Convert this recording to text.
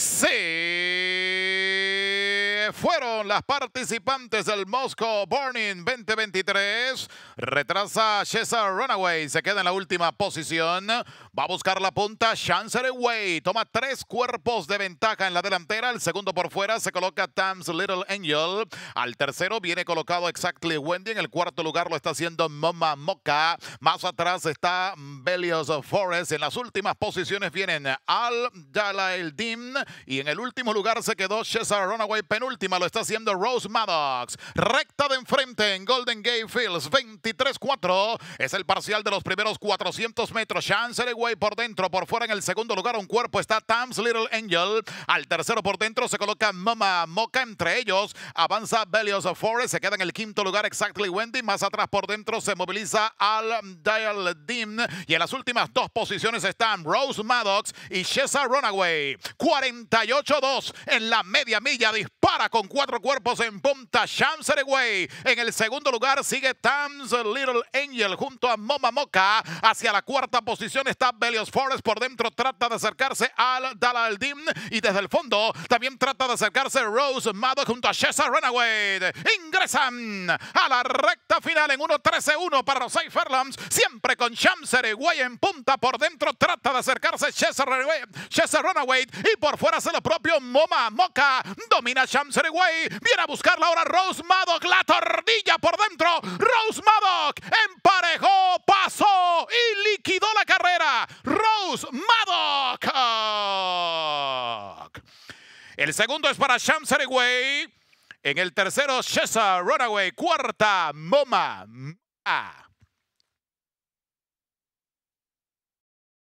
say fueron las participantes del Moscow Burning 2023. Retrasa Chesa Runaway, se queda en la última posición. Va a buscar la punta Chancery Way, toma tres cuerpos de ventaja en la delantera. El segundo por fuera se coloca Tams Little Angel. Al tercero viene colocado Exactly Wendy. En el cuarto lugar lo está haciendo Mama Mocha. Más atrás está Belios Forest. En las últimas posiciones vienen Al El Dim. Y en el último lugar se quedó Chesa Runaway penúltimo última lo está haciendo Rose Maddox. Recta de enfrente en Golden Gate Fields, 23-4. Es el parcial de los primeros 400 metros. Way por dentro, por fuera en el segundo lugar un cuerpo está Tams Little Angel. Al tercero por dentro se coloca Mama Mocha. Entre ellos avanza Bellios of Forest. Se queda en el quinto lugar Exactly Wendy. Más atrás por dentro se moviliza Al Dial Dean Y en las últimas dos posiciones están Rose Maddox y Chesa Runaway. 48-2 en la media milla con cuatro cuerpos en punta. Way. En el segundo lugar sigue Tams Little Angel junto a Moma Mocha Hacia la cuarta posición está Belios Forest. Por dentro trata de acercarse al Dalaldim. Y desde el fondo también trata de acercarse Rose Mado junto a Chesa Runaway. Ingresan a la recta final en 1-13-1 para los Fairlands. Siempre con champs en punta. Por dentro trata de acercarse Chester Runaway. Y por fuera hace lo propio Moma Moca. Domina champs Viene a buscarla ahora Rose Madoc. La tornilla por dentro. Rose Madoc emparejó, pasó y liquidó la carrera. Rose Madoc. El segundo es para champs en el tercero, Chesa Runaway. Cuarta, Moma.